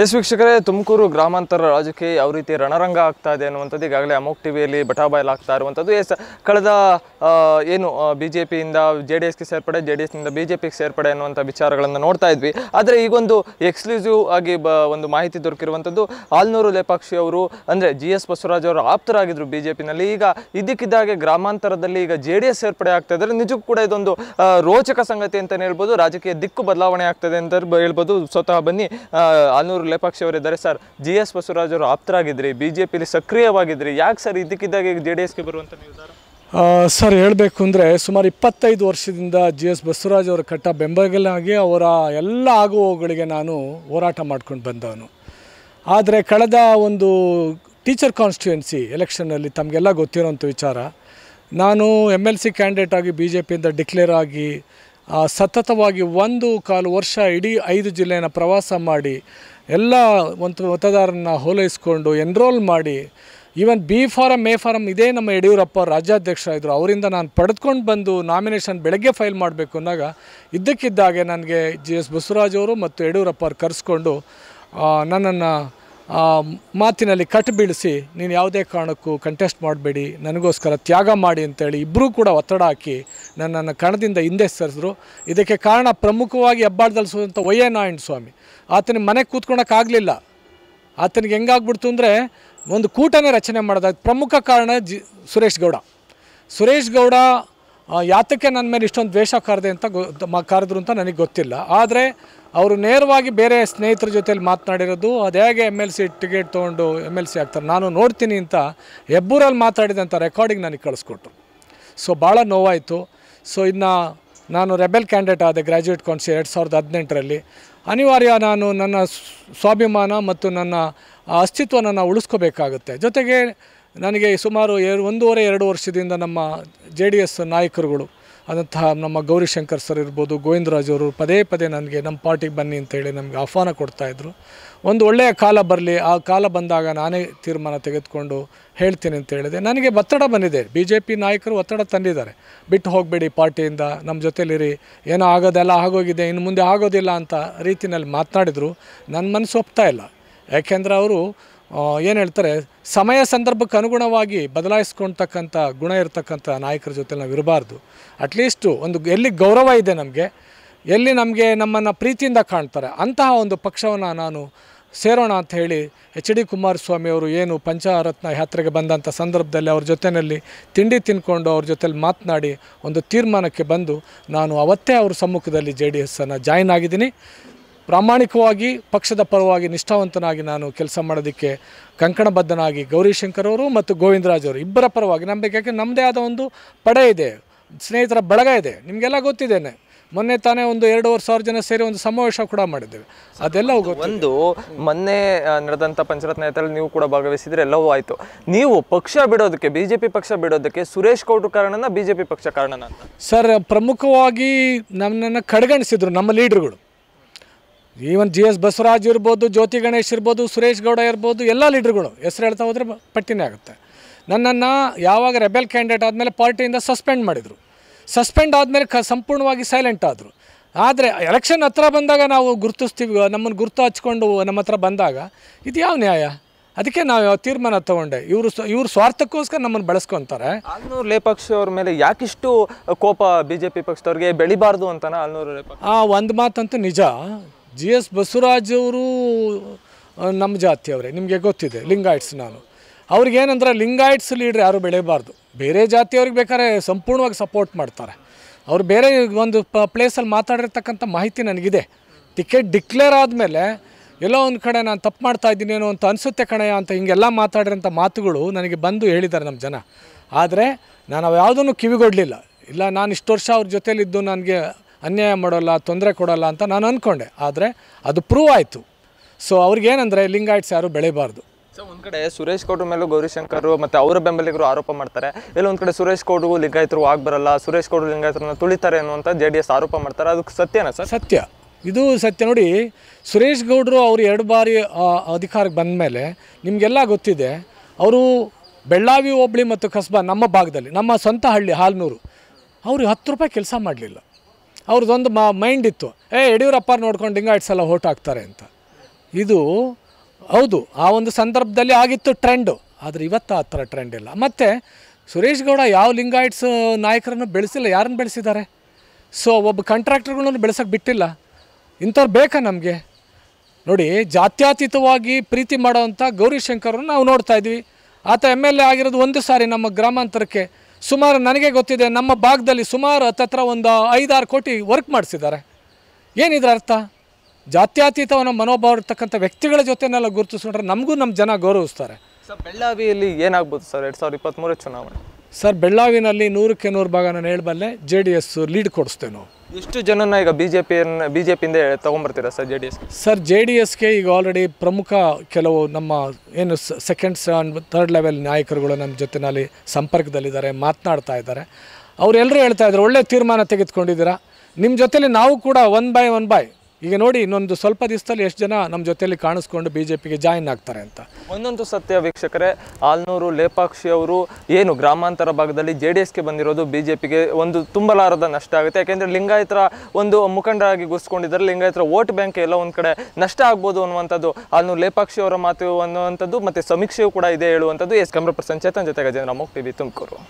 S ವೀಕ್ಷಕರೇ ತುಮಕೂರು ಗ್ರಾಮಾಂತರ ರಾಜಕೀಯ ಯಾವ ರೀತಿ ರಣರಂಗ ಆಗ್ತಾ ಇದೆ ಅನ್ನುವಂಥದ್ದು ಈಗಾಗಲೇ ಅಮೋಕ್ ಟಿ ವಿಯಲ್ಲಿ ಆಗ್ತಾ ಇರುವಂಥದ್ದು ಎಸ್ ಕಳೆದ ಏನು ಬಿ ಜೆ ಪಿಯಿಂದ ಜೆ ಡಿ ಎಸ್ಗೆ ಸೇರ್ಪಡೆ ಜೆ ಡಿ ಎಸ್ನಿಂದ ಬಿ ಜೆ ಪಿಗೆ ಸೇರ್ಪಡೆ ಅನ್ನುವಂಥ ವಿಚಾರಗಳನ್ನು ನೋಡ್ತಾ ಇದ್ವಿ ಆದರೆ ಈಗೊಂದು ಎಕ್ಸ್ಕ್ಲೂಸಿವ್ ಆಗಿ ಬ ಒಂದು ಮಾಹಿತಿ ದೊರಕಿರುವಂಥದ್ದು ಆಲ್ನೂರು ಲೇಪಾಕ್ಷಿ ಅವರು ಅಂದರೆ ಜಿ ಎಸ್ ಬಸವರಾಜ್ ಅವರು ಆಪ್ತರಾಗಿದ್ದರು ಬಿ ಜೆ ಪಿನಲ್ಲಿ ಈಗ ಇದಕ್ಕಿದ್ದಾಗೆ ಗ್ರಾಮಾಂತರದಲ್ಲಿ ಈಗ ಜೆ ಡಿ ಎಸ್ ಸೇರ್ಪಡೆ ಆಗ್ತಾ ಇದ್ದಾರೆ ನಿಜಕ್ಕೂ ಕೂಡ ಇದೊಂದು ರೋಚಕ ಸಂಗತಿ ಅಂತಲೇ ಹೇಳ್ಬೋದು ರಾಜಕೀಯ ದಿಕ್ಕು ಬದಲಾವಣೆ ಆಗ್ತದೆ ಅಂತ ಹೇಳ್ಬೋದು ಸ್ವತಃ ಬನ್ನಿ ಆಲ್ನೂರು ಬಸವರಾಜರು ಲೇಪಾಕ್ಷಿ ಅವರಿದ್ದಾರೆ ಸರ್ ಜಿ ಎಸ್ ಬಸವರಾಜರು ಆಪ್ತರಾಗಿದ್ರಿ ಬಿ ಜೆ ಪಿಲಿ ಸಕ್ರಿಯವಾಗಿದ್ದಿರಿ ಯಾಕೆ ಸರ್ ಇದಕ್ಕಿದ್ದಾಗ ಜೆ ಡಿ ಎಸ್ಗೆ ಬರುವಂಥ ಸರ್ ಹೇಳಬೇಕು ಅಂದರೆ ಸುಮಾರು ಇಪ್ಪತ್ತೈದು ವರ್ಷದಿಂದ ಜಿ ಎಸ್ ಬಸವರಾಜ್ ಅವರು ಕಟ್ಟ ಬೆಂಬಲನಾಗಿ ಅವರ ಎಲ್ಲ ಆಗುವಗಳಿಗೆ ನಾನು ಹೋರಾಟ ಮಾಡ್ಕೊಂಡು ಬಂದವನು ಆದರೆ ಕಳೆದ ಒಂದು ಟೀಚರ್ ಕಾನ್ಸ್ಟಿಟ್ಯೂಯೆನ್ಸಿ ಎಲೆಕ್ಷನಲ್ಲಿ ತಮಗೆಲ್ಲ ಗೊತ್ತಿರೋಂಥ ವಿಚಾರ ನಾನು ಎಮ್ ಎಲ್ ಸಿ ಕ್ಯಾಂಡಿಡೇಟ್ ಆಗಿ ಬಿ ಜೆ ಪಿಯಿಂದ ಡಿಕ್ಲೇರ್ ಆಗಿ ಸತತವಾಗಿ ಒಂದು ಕಾಲು ವರ್ಷ ಇಡೀ ಐದು ಜಿಲ್ಲೆಯನ್ನು ಪ್ರವಾಸ ಮಾಡಿ ಎಲ್ಲ ಒಂದು ಮತದಾರರನ್ನ ಹೋಲೈಸ್ಕೊಂಡು ಎನ್ರೋಲ್ ಮಾಡಿ even B form A form ಇದೇ ನಮ್ಮ ಯಡಿಯೂರಪ್ಪ ಇದ್ದರು ಅವರಿಂದ ನಾನು ಪಡೆದುಕೊಂಡು ಬಂದು ನಾಮಿನೇಷನ್ ಬೆಳಗ್ಗೆ ಫೈಲ್ ಮಾಡಬೇಕು ಅಂದಾಗ ಇದ್ದಕ್ಕಿದ್ದಾಗೆ ನನಗೆ ಜಿ ಎಸ್ ಬಸವರಾಜ್ ಅವರು ಮತ್ತು ಯಡಿಯೂರಪ್ಪ ಅವ್ರು ಕರೆಸ್ಕೊಂಡು ನನ್ನನ್ನು ಮಾತಿನಲ್ಲಿ ಕಟ್ ಬೀಳಿಸಿ ನೀನು ಯಾವುದೇ ಕಾರಣಕ್ಕೂ ಕಂಟೆಸ್ಟ್ ಮಾಡಬೇಡಿ ನನಗೋಸ್ಕರ ತ್ಯಾಗ ಮಾಡಿ ಅಂತೇಳಿ ಇಬ್ಬರೂ ಕೂಡ ಒತ್ತಡ ಹಾಕಿ ನನ್ನನ್ನು ಕಣದಿಂದ ಹಿಂದೆ ಸರಿಸಿದ್ರು ಇದಕ್ಕೆ ಕಾರಣ ಪ್ರಮುಖವಾಗಿ ಹೆಬ್ಬಾಳದಲ್ಲಿ ಸುಂಥ ವೈ ಸ್ವಾಮಿ ಆತನ ಮನೆಗೆ ಕೂತ್ಕೊಳಕ್ಕಾಗಲಿಲ್ಲ ಆತನಿಗೆ ಹೆಂಗಾಗ್ಬಿಡ್ತು ಅಂದರೆ ಒಂದು ಕೂಟನೇ ರಚನೆ ಮಾಡೋದಾಗ ಪ್ರಮುಖ ಕಾರಣ ಜಿ ಸುರೇಶ್ ಗೌಡ ಸುರೇಶ್ ಗೌಡ ಯಾತಕ್ಕೆ ನನ್ನ ಮೇಲೆ ಇಷ್ಟೊಂದು ದ್ವೇಷ ಕರೆದೆ ಅಂತ ಗೊ ಕರೆದ್ರು ಅಂತ ನನಗೆ ಗೊತ್ತಿಲ್ಲ ಆದರೆ ಅವರು ನೇರವಾಗಿ ಬೇರೆ ಸ್ನೇಹಿತರ ಜೊತೆಯಲ್ಲಿ ಮಾತನಾಡಿರೋದು ಅದು ಹೇಗೆ ಎಮ್ ಎಲ್ ಸಿ ಟಿಕೆಟ್ ತೊಗೊಂಡು ಎಮ್ ಎಲ್ ಸಿ ಆಗ್ತಾರೆ ನಾನು ನೋಡ್ತೀನಿ ಅಂತ ಹೆಬ್ಬೂರಲ್ಲಿ ಮಾತಾಡಿದಂಥ ರೆಕಾರ್ಡಿಂಗ್ ನನಗೆ ಕಳಿಸ್ಕೊಟ್ರು ಸೊ ಭಾಳ ನೋವಾಯಿತು ಸೊ ಇನ್ನು ನಾನು ರೆಬೆಲ್ ಕ್ಯಾಂಡಿಡೇಟ್ ಆದೆ ಗ್ರ್ಯಾಜುಯೇಟ್ ಕೌನ್ಸಿಲ್ ಎರಡು ಸಾವಿರದ ಹದಿನೆಂಟರಲ್ಲಿ ಅನಿವಾರ್ಯ ನಾನು ನನ್ನ ಸ್ವಾಭಿಮಾನ ಮತ್ತು ನನ್ನ ಅಸ್ತಿತ್ವ ನನ್ನ ಉಳಿಸ್ಕೋಬೇಕಾಗುತ್ತೆ ಜೊತೆಗೆ ನನಗೆ ಸುಮಾರು ಒಂದೂವರೆ ಎರಡು ವರ್ಷದಿಂದ ನಮ್ಮ ಜೆ ಡಿ ಎಸ್ ನಾಯಕರುಗಳು ಆದಂತಹ ನಮ್ಮ ಗೌರಿಶಂಕರ್ ಸರ್ ಇರ್ಬೋದು ಗೋವಿಂದರಾಜ್ ಅವರು ಪದೇ ಪದೇ ನನಗೆ ನಮ್ಮ ಪಾರ್ಟಿಗೆ ಬನ್ನಿ ಅಂತೇಳಿ ನಮಗೆ ಆಹ್ವಾನ ಕೊಡ್ತಾಯಿದ್ರು ಒಂದು ಒಳ್ಳೆಯ ಕಾಲ ಬರಲಿ ಆ ಕಾಲ ಬಂದಾಗ ನಾನೇ ತೀರ್ಮಾನ ತೆಗೆದುಕೊಂಡು ಹೇಳ್ತೀನಿ ಅಂತ ಹೇಳಿದೆ ನನಗೆ ಒತ್ತಡ ಬಂದಿದೆ ಬಿ ಜೆ ಪಿ ನಾಯಕರು ಒತ್ತಡ ತಂದಿದ್ದಾರೆ ಬಿಟ್ಟು ಹೋಗಬೇಡಿ ಪಾರ್ಟಿಯಿಂದ ನಮ್ಮ ಜೊತೆಲಿರಿ ಏನೋ ಆಗೋದೆಲ್ಲ ಆಗೋಗಿದೆ ಇನ್ನು ಮುಂದೆ ಆಗೋದಿಲ್ಲ ಅಂತ ರೀತಿಯಲ್ಲಿ ಮಾತನಾಡಿದರು ನನ್ನ ಮನಸ್ಸು ಒಪ್ತಾಯಿಲ್ಲ ಇಲ್ಲ ಯಾಕೆಂದರೆ ಅವರು ಏನು ಹೇಳ್ತಾರೆ ಸಮಯ ಸಂದರ್ಭಕ್ಕೆ ಅನುಗುಣವಾಗಿ ಬದಲಾಯಿಸ್ಕೊಳ್ತಕ್ಕಂಥ ಗುಣ ಇರತಕ್ಕಂಥ ನಾಯಕರ ಜೊತೆ ನಾವು ಇರಬಾರ್ದು ಅಟ್ಲೀಸ್ಟು ಒಂದು ಎಲ್ಲಿ ಗೌರವ ಇದೆ ನಮಗೆ ಎಲ್ಲಿ ನಮಗೆ ನಮ್ಮನ್ನು ಪ್ರೀತಿಯಿಂದ ಕಾಣ್ತಾರೆ ಅಂತಹ ಒಂದು ಪಕ್ಷವನ್ನು ನಾನು ಸೇರೋಣ ಅಂತ ಹೇಳಿ ಎಚ್ ಡಿ ಕುಮಾರಸ್ವಾಮಿ ಅವರು ಏನು ಪಂಚರತ್ನ ಯಾತ್ರೆಗೆ ಬಂದಂಥ ಸಂದರ್ಭದಲ್ಲಿ ಅವ್ರ ಜೊತೆಯಲ್ಲಿ ತಿಂಡಿ ತಿನ್ಕೊಂಡು ಅವ್ರ ಜೊತೆಲಿ ಮಾತನಾಡಿ ಒಂದು ತೀರ್ಮಾನಕ್ಕೆ ಬಂದು ನಾನು ಅವತ್ತೇ ಅವ್ರ ಸಮ್ಮುಖದಲ್ಲಿ ಜೆ ಡಿ ಎಸ್ಸನ್ನು ಜಾಯಿನ್ ಆಗಿದ್ದೀನಿ ಪ್ರಾಮಾಣಿಕವಾಗಿ ಪಕ್ಷದ ಪರವಾಗಿ ನಿಷ್ಠಾವಂತನಾಗಿ ನಾನು ಕೆಲಸ ಮಾಡೋದಕ್ಕೆ ಕಂಕಣಬದ್ಧನಾಗಿ ಗೌರಿಶಂಕರ್ ಅವರು ಮತ್ತು ಗೋವಿಂದರಾಜ್ ಅವರು ಇಬ್ಬರ ಪರವಾಗಿ ನಮ್ಮ ನಮ್ಮದೇ ಆದ ಒಂದು ಪಡೆ ಇದೆ ಸ್ನೇಹಿತರ ಬಳಗ ಇದೆ ನಿಮಗೆಲ್ಲ ಗೊತ್ತಿದ್ದೇನೆ ಮೊನ್ನೆ ತಾನೇ ಒಂದು ಎರಡೂವರೆ ಸಾವಿರ ಜನ ಸೇರಿ ಒಂದು ಸಮಾವೇಶ ಕೂಡ ಮಾಡಿದ್ದೇವೆ ಅದೆಲ್ಲ ಒಂದು ಮೊನ್ನೆ ನಡೆದಂಥ ಪಂಚರತ್ನ ಯಾತ್ರೆಯಲ್ಲಿ ನೀವು ಕೂಡ ಭಾಗವಹಿಸಿದ್ರೆ ಎಲ್ಲವೂ ಆಯಿತು ನೀವು ಪಕ್ಷ ಬಿಡೋದಕ್ಕೆ ಬಿ ಜೆ ಪಿ ಪಕ್ಷ ಬಿಡೋದಕ್ಕೆ ಸುರೇಶ್ ಗೌಡ್ರು ಕಾರಣನ ಬಿ ಜೆ ಪಿ ಪಕ್ಷ ಕಾರಣನ ಸರ್ ಪ್ರಮುಖವಾಗಿ ನನ್ನನ್ನು ಕಡೆಗಣಿಸಿದ್ರು ನಮ್ಮ ಲೀಡರ್ಗಳು ಈವನ್ ಜಿ ಎಸ್ ಬಸವರಾಜ್ ಇರ್ಬೋದು ಜ್ಯೋತಿ ಗಣೇಶ್ ಇರ್ಬೋದು ಸುರೇಶ್ ಗೌಡ ಇರ್ಬೋದು ಎಲ್ಲ ಲೀಡ್ರ್ಗಳು ಹೆಸರು ಹೇಳ್ತಾ ಹೋದ್ರೆ ಪಟ್ಟಿನೇ ಆಗುತ್ತೆ ನನ್ನನ್ನು ಯಾವಾಗ ರೆಬೆಲ್ ಕ್ಯಾಂಡಿಡೇಟ್ ಆದಮೇಲೆ ಪಾರ್ಟಿಯಿಂದ ಸಸ್ಪೆಂಡ್ ಮಾಡಿದರು ಸಸ್ಪೆಂಡ್ ಆದಮೇಲೆ ಕ ಸಂಪೂರ್ಣವಾಗಿ ಸೈಲೆಂಟ್ ಆದರು ಆದರೆ ಎಲೆಕ್ಷನ್ ಹತ್ರ ಬಂದಾಗ ನಾವು ಗುರುತಿಸ್ತೀವಿ ನಮ್ಮನ್ನು ಗುರುತು ಹಚ್ಕೊಂಡು ನಮ್ಮ ಹತ್ರ ಬಂದಾಗ ಇದು ಯಾವ ನ್ಯಾಯ ಅದಕ್ಕೆ ನಾವು ಯಾವ ತೀರ್ಮಾನ ತಗೊಂಡೆ ಇವರು ಇವ್ರ ಸ್ವಾರ್ಥಕ್ಕೋಸ್ಕರ ನಮ್ಮನ್ನು ಬಳಸ್ಕೊತಾರೆ ಆಲ್ನೂರು ಲೇಪಕ್ಷವ್ರ ಅವ್ರ ಮೇಲೆ ಯಾಕಿಷ್ಟು ಕೋಪ ಬಿ ಜೆ ಪಿ ಪಕ್ಷದವ್ರಿಗೆ ಬೆಳಿಬಾರ್ದು ಅಂತಾನೆ ಆಲ್ನೂರು ಲೇಪ ಒಂದು ಮಾತಂತೂ ನಿಜ ಜಿ ಎಸ್ ಬಸವರಾಜ್ ಅವರು ನಮ್ಮ ಜಾತಿಯವರೇ ನಿಮಗೆ ಗೊತ್ತಿದೆ ಲಿಂಗಾಯಟ್ಸ್ ನಾನು ಅವ್ರಿಗೇನಂದ್ರೆ ಲಿಂಗಾಯಟ್ಸ್ ಲೀಡ್ರ್ ಯಾರು ಬೆಳೆಯಬಾರ್ದು ಬೇರೆ ಜಾತಿಯವ್ರಿಗೆ ಬೇಕಾದ್ರೆ ಸಂಪೂರ್ಣವಾಗಿ ಸಪೋರ್ಟ್ ಮಾಡ್ತಾರೆ ಅವ್ರು ಬೇರೆ ಒಂದು ಪ ಪ್ಲೇಸಲ್ಲಿ ಮಾತಾಡಿರ್ತಕ್ಕಂಥ ಮಾಹಿತಿ ನನಗಿದೆ ಟಿಕೆಟ್ ಡಿಕ್ಲೇರ್ ಆದಮೇಲೆ ಎಲ್ಲೋ ಒಂದು ಕಡೆ ನಾನು ತಪ್ಪು ಮಾಡ್ತಾ ಇದ್ದೀನೇನೋ ಅಂತ ಅನಿಸುತ್ತೆ ಕಣಯ್ಯ ಅಂತ ಹಿಂಗೆಲ್ಲ ಮಾತಾಡಿರೋಂಥ ಮಾತುಗಳು ನನಗೆ ಬಂದು ಹೇಳಿದ್ದಾರೆ ನಮ್ಮ ಜನ ಆದರೆ ನಾನು ಅವ್ಯಾವುದನ್ನು ಕಿವಿಗೊಡಲಿಲ್ಲ ಇಲ್ಲ ನಾನು ಇಷ್ಟು ವರ್ಷ ಅವ್ರ ಜೊತೆಯಲ್ಲಿದ್ದು ನನಗೆ ಅನ್ಯಾಯ ಮಾಡೋಲ್ಲ ತೊಂದರೆ ಕೊಡೋಲ್ಲ ಅಂತ ನಾನು ಅಂದ್ಕೊಂಡೆ ಆದರೆ ಅದು ಪ್ರೂವ್ ಆಯಿತು ಸೊ ಏನಂದರೆ ಲಿಂಗಾಯಿಟ್ಸ್ ಯಾರು ಬೆಳೆಯಬಾರ್ದು ಸೊ ಒಂದು ಕಡೆ ಸುರೇಶ್ ಗೌಡ್ರ ಮೇಲೂ ಗೌರಿಶಂಕರ್ ಮತ್ತು ಅವರ ಬೆಂಬಲಿಗರು ಆರೋಪ ಮಾಡ್ತಾರೆ ಇಲ್ಲ ಒಂದು ಕಡೆ ಸುರೇಶ್ ಗೌಡ್ರು ಲಿಂಗಾಯತರು ಆಗಿ ಬರಲ್ಲ ಸುರೇಶ್ ಗೌಡ್ರು ಲಿಂಗಾಯಿತರನ್ನ ತುಳಿತಾರೆ ಅನ್ನುವಂಥ ಜೆ ಡಿ ಎಸ್ ಆರೋಪ ಮಾಡ್ತಾರೆ ಅದಕ್ಕೆ ಸತ್ಯನಾ ಸರ್ ಸತ್ಯ ಇದು ಸತ್ಯ ನೋಡಿ ಸುರೇಶ್ ಗೌಡ್ರು ಅವರು ಎರಡು ಬಾರಿ ಅಧಿಕಾರಕ್ಕೆ ಬಂದ ಮೇಲೆ ನಿಮಗೆಲ್ಲ ಗೊತ್ತಿದೆ ಅವರು ಬೆಳ್ಳಾವಿ ಹೋಬಳಿ ಮತ್ತು ಕಸ್ಬಾ ನಮ್ಮ ಭಾಗದಲ್ಲಿ ನಮ್ಮ ಸ್ವಂತ ಹಳ್ಳಿ ಹಾಲ್ನೂರು ಅವರು ಹತ್ತು ರೂಪಾಯಿ ಕೆಲಸ ಮಾಡಲಿಲ್ಲ ಅವ್ರದ್ದೊಂದು ಮಾ ಮೈಂಡ್ ಇತ್ತು ಏ ಯಡಿಯೂರಪ್ಪ ನೋಡ್ಕೊಂಡು ಹಿಂಗೆ ಎರಡು ಸಲ ಓಟ್ ಹಾಕ್ತಾರೆ ಅಂತ ಇದು ಹೌದು ಆ ಒಂದು ಸಂದರ್ಭದಲ್ಲಿ ಆಗಿತ್ತು ಟ್ರೆಂಡು ಆದರೆ ಇವತ್ತು ಆ ಥರ ಟ್ರೆಂಡ್ ಇಲ್ಲ ಮತ್ತು ಸುರೇಶ್ ಗೌಡ ಯಾವ ಲಿಂಗಾಯಿಟ್ಸ್ ನಾಯಕರನ್ನು ಬೆಳೆಸಿಲ್ಲ ಯಾರನ್ನು ಬೆಳೆಸಿದ್ದಾರೆ ಸೊ ಒಬ್ಬ ಕಾಂಟ್ರಾಕ್ಟರ್ಗಳನ್ನು ಬೆಳೆಸೋಕ್ಕೆ ಬಿಟ್ಟಿಲ್ಲ ಇಂಥವ್ರು ಬೇಕಾ ನಮಗೆ ನೋಡಿ ಜಾತ್ಯತೀತವಾಗಿ ಪ್ರೀತಿ ಮಾಡೋವಂಥ ಗೌರಿಶಂಕರನ್ನು ನಾವು ನೋಡ್ತಾ ಇದ್ವಿ ಆತ ಎಮ್ ಎಲ್ ಎ ಆಗಿರೋದು ಒಂದು ಸಾರಿ ನಮ್ಮ ಗ್ರಾಮಾಂತರಕ್ಕೆ ಸುಮಾರು ನನಗೆ ಗೊತ್ತಿದೆ ನಮ್ಮ ಭಾಗದಲ್ಲಿ ಸುಮಾರು ಹತ್ತತ್ರ ಒಂದು ಐದಾರು ಕೋಟಿ ವರ್ಕ್ ಮಾಡಿಸಿದ್ದಾರೆ ಏನಿದ್ರ ಅರ್ಥ ಜಾತ್ಯತೀತವನ್ನು ಮನೋಭಾವ ಇರ್ತಕ್ಕಂಥ ವ್ಯಕ್ತಿಗಳ ಜೊತೆನೆಲ್ಲ ಗುರುತಿಸ್ಕೊಂಡ್ರೆ ನಮಗೂ ನಮ್ಮ ಜನ ಗೌರವಿಸ್ತಾರೆ ಸರ್ ಬೆಳ್ಳಾವಿಯಲ್ಲಿ ಏನಾಗ್ಬೋದು ಸರ್ ಎರಡು ಸಾವಿರದ ಇಪ್ಪತ್ತ್ಮೂರ ಚುನಾವಣೆ ಸರ್ ಬೆಳ್ಳಾವಿನಲ್ಲಿ ನೂರಕ್ಕೆ ನೂರು ಭಾಗ ನಾನು ಹೇಳಬಲ್ಲೆ ಜೆ ಡಿ ಎಸ್ ಲೀಡ್ ಕೊಡಿಸ್ತೇವೆ ಎಷ್ಟು ಜನನ ಈಗ ಬಿ ಜೆ ಪಿಯನ್ನು ಬಿ ಜೆ ಪಿಯಿಂದ ತೊಗೊಂಬರ್ತೀರಾ sir J D S sir J D ಎಸ್ಗೆ ಈಗ ಆಲ್ರೆಡಿ ಪ್ರಮುಖ ಕೆಲವು ನಮ್ಮ ಏನು ಸೆಕೆಂಡ್ ಸ್ಟ್ಯಾಂಡ್ ಥರ್ಡ್ ಲೆವೆಲ್ ನಾಯಕರುಗಳು ನಮ್ಮ ಜೊತೆಯಲ್ಲಿ ಸಂಪರ್ಕದಲ್ಲಿದ್ದಾರೆ ಮಾತನಾಡ್ತಾ ಇದ್ದಾರೆ ಅವರೆಲ್ಲರೂ ಹೇಳ್ತಾ ಇದ್ದಾರೆ ಒಳ್ಳೆ ತೀರ್ಮಾನ ತೆಗೆದುಕೊಂಡಿದ್ದೀರಾ ನಿಮ್ಮ ಜೊತೆಲಿ ನಾವು ಕೂಡ ಒನ್ ಬೈ ಒನ್ ಬೈ ಈಗ ನೋಡಿ ಇನ್ನೊಂದು ಸ್ವಲ್ಪ ದಿವಸದಲ್ಲಿ ಎಷ್ಟು ಜನ ನಮ್ಮ ಜೊತೆಯಲ್ಲಿ ಕಾಣಿಸ್ಕೊಂಡು ಬಿ ಜೆ ಪಿಗೆ ಜಾಯಿನ್ ಆಗ್ತಾರೆ ಅಂತ ಒಂದೊಂದು ಸತ್ಯ ವೀಕ್ಷಕರೇ ಆಲ್ನೂರು ಲೇಪಾಕ್ಷಿ ಅವರು ಏನು ಗ್ರಾಮಾಂತರ ಭಾಗದಲ್ಲಿ ಜೆ ಡಿ ಎಸ್ಗೆ ಬಂದಿರೋದು ಬಿ ಜೆ ಪಿಗೆ ಒಂದು ತುಂಬಲಾರದ ನಷ್ಟ ಆಗುತ್ತೆ ಯಾಕೆಂದರೆ ಲಿಂಗಾಯತರ ಒಂದು ಮುಖಂಡರಾಗಿ ಗುಸ್ಕೊಂಡಿದ್ದಾರೆ ಲಿಂಗಾಯತರ ವೋಟ್ ಬ್ಯಾಂಕ್ ಎಲ್ಲ ಒಂದು ಕಡೆ ನಷ್ಟ ಆಗ್ಬೋದು ಅನ್ನುವಂಥದ್ದು ಆಲ್ನೂರು ಲೇಪಾಕ್ಷಿ ಅವರ ಮಾತು ಅನ್ನುವಂಥದ್ದು ಮತ್ತು ಸಮೀಕ್ಷೆಯೂ ಕೂಡ ಇದೆ ಹೇಳುವಂಥದ್ದು ಎಸ್ ಕ್ಯಾಮ್ರಾ ಚೇತನ್ ಜೊತೆ ಗಜೇಂದ್ರ ಮೋಕ್ ತುಮಕೂರು